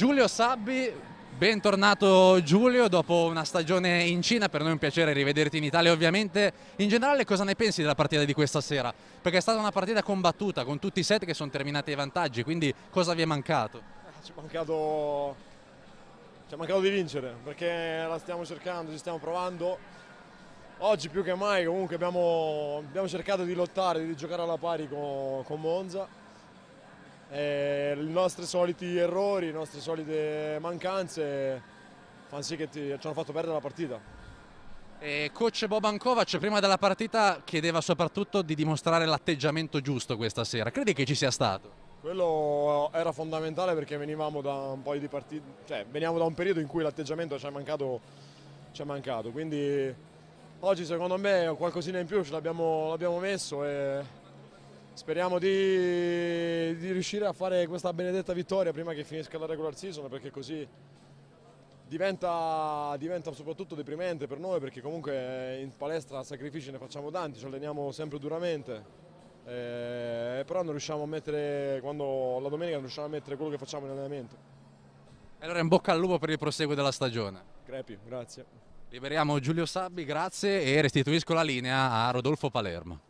Giulio Sabbi, bentornato Giulio dopo una stagione in Cina, per noi è un piacere rivederti in Italia ovviamente. In generale cosa ne pensi della partita di questa sera? Perché è stata una partita combattuta con tutti i set che sono terminati ai vantaggi, quindi cosa vi è mancato? Ci è mancato, ci è mancato di vincere perché la stiamo cercando, ci stiamo provando. Oggi più che mai comunque abbiamo, abbiamo cercato di lottare, di giocare alla pari con, con Monza e eh, I nostri soliti errori, le nostre solite mancanze fanno sì che ti, ci hanno fatto perdere la partita. E eh, coach Boban Kovac prima della partita chiedeva soprattutto di dimostrare l'atteggiamento giusto questa sera. Credi che ci sia stato? Quello era fondamentale perché venivamo da un paio di partite, cioè veniamo da un periodo in cui l'atteggiamento ci è mancato, ci è mancato. Quindi oggi secondo me qualcosina in più ce l'abbiamo messo e Speriamo di, di, riuscire a fare questa benedetta vittoria prima che finisca la regular season perché così diventa, diventa soprattutto deprimente per noi perché comunque in palestra sacrifici ne facciamo tanti, ci alleniamo sempre duramente. Eh, però non riusciamo a mettere, quando la domenica non riusciamo a mettere quello che facciamo in allenamento. E Allora in bocca al lupo per il proseguo della stagione. Crepi, grazie. Liberiamo Giulio Sabbi, grazie e restituisco la linea a Rodolfo Palermo.